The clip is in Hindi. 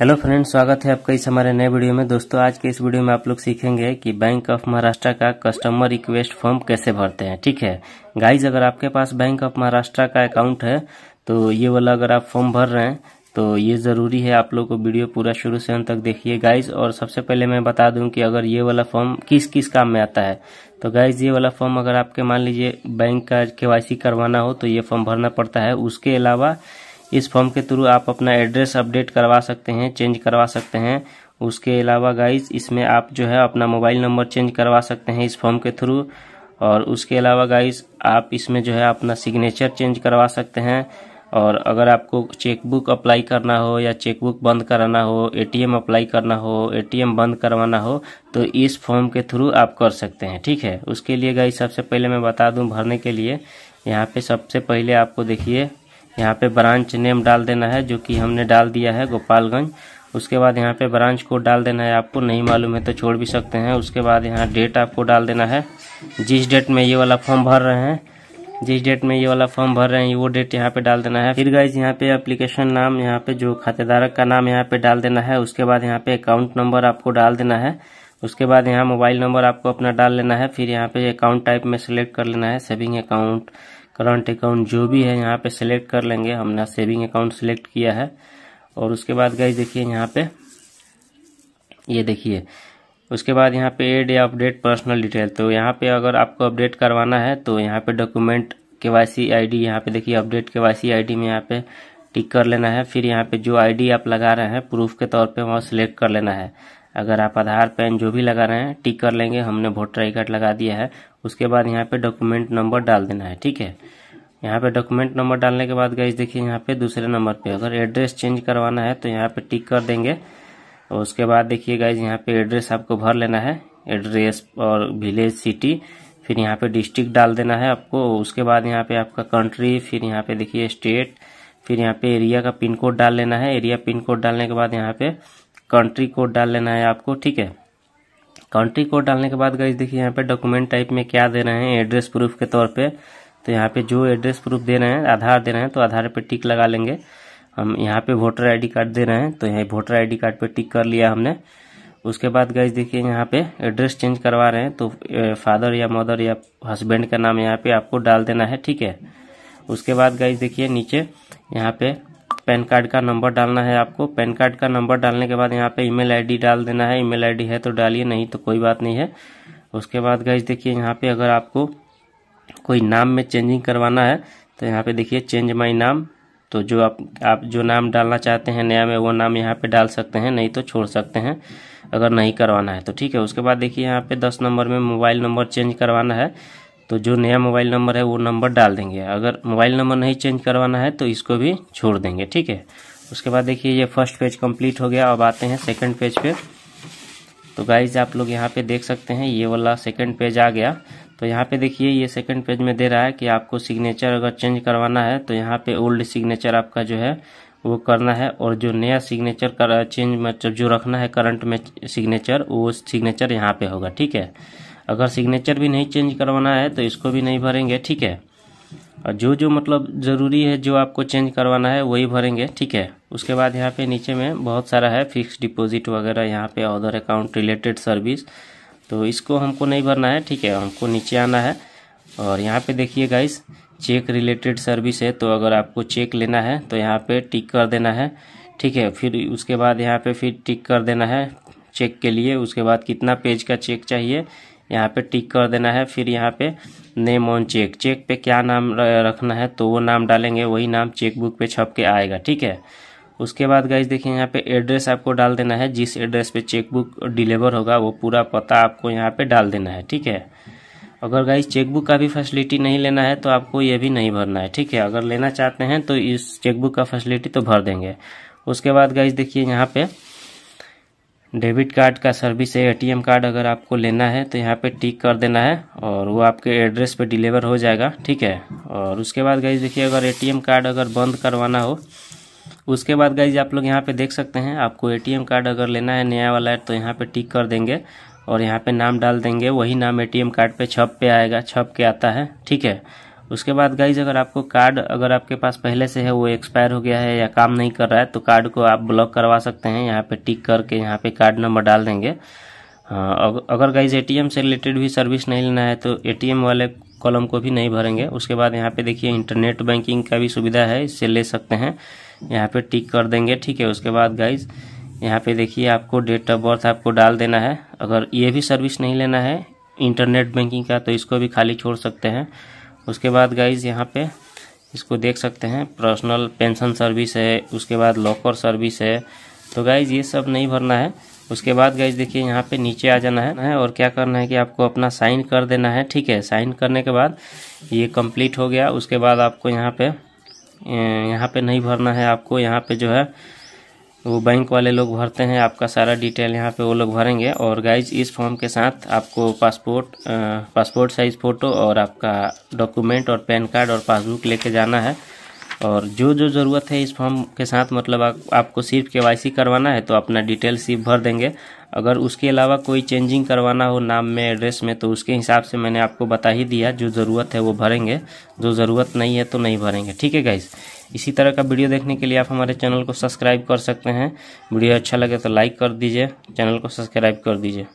हेलो फ्रेंड्स स्वागत है आपका इस हमारे नए वीडियो में दोस्तों आज के इस वीडियो में आप लोग सीखेंगे कि बैंक ऑफ महाराष्ट्र का कस्टमर रिक्वेस्ट फॉर्म कैसे भरते हैं ठीक है गाइज अगर आपके पास बैंक ऑफ महाराष्ट्र का अकाउंट है तो ये वाला अगर आप फॉर्म भर रहे हैं तो ये ज़रूरी है आप लोग को वीडियो पूरा शुरू से अंत तक देखिए गाइज और सबसे पहले मैं बता दूं कि अगर ये वाला फॉर्म किस किस काम में आता है तो गाइज ये वाला फॉर्म अगर आपके मान लीजिए बैंक का के करवाना हो तो ये फॉर्म भरना पड़ता है उसके अलावा इस फॉर्म के थ्रू आप अपना एड्रेस अपडेट करवा सकते हैं चेंज करवा सकते हैं उसके अलावा गाइज इसमें आप जो है अपना मोबाइल नंबर चेंज करवा सकते हैं इस फॉर्म के थ्रू और उसके अलावा गाइज आप इसमें जो है अपना सिग्नेचर चेंज करवा सकते हैं और अगर आपको चेकबुक अप्लाई करना हो या चेकबुक बंद कराना हो एटीएम अप्लाई करना हो एटीएम बंद करवाना हो तो इस फॉर्म के थ्रू आप कर सकते हैं ठीक है उसके लिए गाइज सबसे पहले मैं बता दूँ भरने के लिए यहाँ पर सबसे पहले आपको देखिए यहाँ पे ब्रांच नेम डाल देना है जो कि हमने डाल दिया है गोपालगंज उसके बाद यहाँ पे ब्रांच कोड डाल देना है आपको नहीं मालूम है तो छोड़ भी सकते हैं उसके बाद यहाँ डेट आपको डाल देना है जिस डेट में ये वाला फॉर्म भर रहे हैं जिस डेट में ये वाला फॉर्म भर रहे हैं वो डेट यहाँ पे डाल देना है फिर गाइज यहाँ पे एप्लीकेशन नाम यहाँ पे जो खातेधारक का नाम यहाँ पे डाल देना है उसके बाद यहाँ पे अकाउंट नंबर आपको डाल देना है उसके बाद यहाँ मोबाइल नंबर आपको अपना डाल लेना है फिर यहाँ पे अकाउंट टाइप में सेलेक्ट कर लेना है सेविंग अकाउंट करंट अकाउंट जो भी है यहाँ पे सेलेक्ट कर लेंगे हमने सेविंग अकाउंट सेलेक्ट किया है और उसके बाद गई देखिए यहाँ पे ये देखिए उसके बाद यहाँ पे एड या अपडेट पर्सनल डिटेल तो यहाँ पे अगर आपको अपडेट करवाना है तो यहाँ पे डॉक्यूमेंट के वाई सी आई डी यहाँ पे देखिए अपडेट के वाई सी आई डी में यहाँ पे टिक कर लेना है फिर यहाँ पे जो आई डी आप लगा रहे हैं प्रूफ के तौर पे वहाँ सेलेक्ट कर लेना है अगर आप आधार पैन जो भी लगा रहे हैं टिक कर लेंगे हमने वोटर आई कार्ड लगा दिया है उसके बाद यहाँ पे डॉक्यूमेंट नंबर डाल देना है ठीक है यहाँ पे डॉक्यूमेंट नंबर डालने के बाद गई देखिए यहाँ पे दूसरे नंबर पे अगर एड्रेस चेंज करवाना है तो यहाँ पे टिक कर देंगे और उसके बाद देखिए गाइज यहाँ पे एड्रेस आपको भर लेना है एड्रेस और विलेज सिटी फिर यहाँ पे डिस्ट्रिक्ट डाल देना है आपको उसके बाद यहाँ पे आपका कंट्री फिर यहाँ पे देखिए स्टेट फिर यहाँ पे एरिया का पिन कोड डाल लेना है एरिया पिन कोड डालने के बाद यहाँ पे कंट्री कोड डाल लेना है आपको ठीक है कंट्री कोड डालने के बाद गई देखिए यहाँ पे डॉक्यूमेंट टाइप में क्या दे रहे हैं एड्रेस प्रूफ के तौर पे तो यहाँ पे जो एड्रेस प्रूफ दे रहे हैं आधार दे रहे हैं तो आधार पे टिक लगा लेंगे हम यहाँ पे वोटर आईडी कार्ड दे रहे हैं तो यहाँ वोटर आईडी कार्ड पे टिक कर लिया हमने उसके बाद गई देखिए यहाँ पे एड्रेस चेंज करवा रहे हैं तो फादर या मदर या हस्बैंड का नाम यहाँ पे आपको डाल देना है ठीक है उसके बाद गई देखिए नीचे यहाँ पे पैन कार्ड का नंबर डालना है आपको पैन कार्ड का नंबर डालने के बाद यहाँ पे ईमेल आईडी डाल देना है ईमेल आईडी है तो डालिए नहीं तो कोई बात नहीं है उसके बाद गैस देखिए यहाँ पे अगर आपको कोई नाम में चेंजिंग करवाना है तो यहाँ पे देखिए चेंज माई नाम तो जो आप आप जो नाम डालना चाहते हैं नया में वो नाम यहाँ पर डाल सकते हैं नहीं तो छोड़ सकते हैं अगर नहीं करवाना है तो ठीक है उसके बाद देखिए यहाँ पे दस नंबर में मोबाइल नंबर चेंज करवाना है तो जो नया मोबाइल नंबर है वो नंबर डाल देंगे अगर मोबाइल नंबर नहीं चेंज करवाना है तो इसको भी छोड़ देंगे ठीक है उसके बाद देखिए ये फर्स्ट पेज कंप्लीट हो गया अब आते हैं सेकंड पेज पे तो गाइज आप लोग यहाँ पे देख सकते हैं ये वाला सेकंड पेज आ गया तो यहाँ पे देखिए ये सेकंड पेज में दे रहा है कि आपको सिग्नेचर अगर चेंज करवाना है तो यहाँ पे ओल्ड सिग्नेचर आपका जो है वो करना है और जो नया सिग्नेचर कर चेंज मतलब जो रखना है करंट में सिग्नेचर वो सिग्नेचर यहाँ पे होगा ठीक है अगर सिग्नेचर भी नहीं चेंज करवाना है तो इसको भी नहीं भरेंगे ठीक है और जो जो मतलब ज़रूरी है जो आपको चेंज करवाना है वही भरेंगे ठीक है उसके बाद यहाँ पे नीचे में बहुत सारा है फिक्स डिपॉजिट वगैरह यहाँ पे अदर अकाउंट रिलेटेड सर्विस तो इसको हमको नहीं भरना है ठीक है हमको नीचे आना है और यहाँ पे देखिए गाइस चेक रिलेटेड सर्विस है तो अगर आपको चेक लेना है तो यहाँ पर टिक कर देना है ठीक है फिर उसके बाद यहाँ पर फिर टिक कर देना है चेक के लिए उसके बाद कितना पेज का चेक चाहिए यहाँ पे टिक कर देना है फिर यहाँ पे नेम ऑन चेक चेक पे क्या नाम रखना है तो वो नाम डालेंगे वही नाम चेकबुक पे छप के आएगा ठीक है उसके बाद गाइज देखिए यहाँ पे एड्रेस आपको डाल देना है जिस एड्रेस पे चेकबुक डिलीवर होगा वो पूरा पता आपको यहाँ पे डाल देना है ठीक है अगर गाइज चेकबुक का भी फैसिलिटी नहीं लेना है तो आपको ये भी नहीं भरना है ठीक है अगर लेना चाहते हैं तो इस चेकबुक का फैसिलिटी तो भर देंगे उसके बाद गाइज देखिए यहाँ पे डेबिट कार्ड का सर्विस है एटीएम कार्ड अगर आपको लेना है तो यहाँ पे टिक कर देना है और वो आपके एड्रेस पे डिलीवर हो जाएगा ठीक है और उसके बाद गाइज देखिए अगर एटीएम कार्ड अगर बंद करवाना हो उसके बाद गाइज आप लोग यहाँ पे देख सकते हैं आपको एटीएम कार्ड अगर लेना है नया वाला है तो यहाँ पे टिक कर देंगे और यहाँ पे नाम डाल देंगे वही नाम एटीएम कार्ड पे छप पे आएगा छप के आता है ठीक है उसके बाद गाइज अगर आपको कार्ड अगर आपके पास पहले से है वो एक्सपायर हो गया है या काम नहीं कर रहा है तो कार्ड को आप ब्लॉक करवा सकते हैं यहाँ पे टिक करके यहाँ पे कार्ड नंबर डाल देंगे हाँ, अगर गाइज एटीएम से रिलेटेड भी सर्विस नहीं लेना है तो एटीएम वाले कॉलम को भी नहीं भरेंगे उसके बाद यहाँ पे देखिए इंटरनेट बैंकिंग का भी सुविधा है इससे ले सकते हैं यहाँ पे टिक कर देंगे ठीक है उसके बाद गाइज़ यहाँ पे देखिए आपको डेट ऑफ बर्थ आपको डाल देना है अगर ये भी सर्विस नहीं लेना है इंटरनेट बैंकिंग का तो इसको भी खाली छोड़ सकते हैं उसके बाद गाइज यहाँ पे इसको देख सकते हैं पर्सनल पेंशन सर्विस है उसके बाद लॉकर सर्विस है तो गाइज ये सब नहीं भरना है उसके बाद गाइज देखिए यहाँ पे नीचे आ जाना है और क्या करना है कि आपको अपना साइन कर देना है ठीक है साइन करने के बाद ये कंप्लीट हो गया उसके बाद आपको यहाँ पे यहाँ पे नहीं भरना है आपको यहाँ पे जो है वो तो बैंक वाले लोग भरते हैं आपका सारा डिटेल यहाँ पे वो लोग भरेंगे और गाइज इस फॉर्म के साथ आपको पासपोर्ट पासपोर्ट साइज़ फ़ोटो और आपका डॉक्यूमेंट और पैन कार्ड और पासबुक लेके जाना है और जो जो ज़रूरत है इस फॉर्म के साथ मतलब आ, आपको सिर्फ के करवाना है तो अपना डिटेल सिर्फ भर देंगे अगर उसके अलावा कोई चेंजिंग करवाना हो नाम में एड्रेस में तो उसके हिसाब से मैंने आपको बता ही दिया जो ज़रूरत है वो भरेंगे जो ज़रूरत नहीं है तो नहीं भरेंगे ठीक है गाइज़ इसी तरह का वीडियो देखने के लिए आप हमारे चैनल को सब्सक्राइब कर सकते हैं वीडियो अच्छा लगे तो लाइक कर दीजिए चैनल को सब्सक्राइब कर दीजिए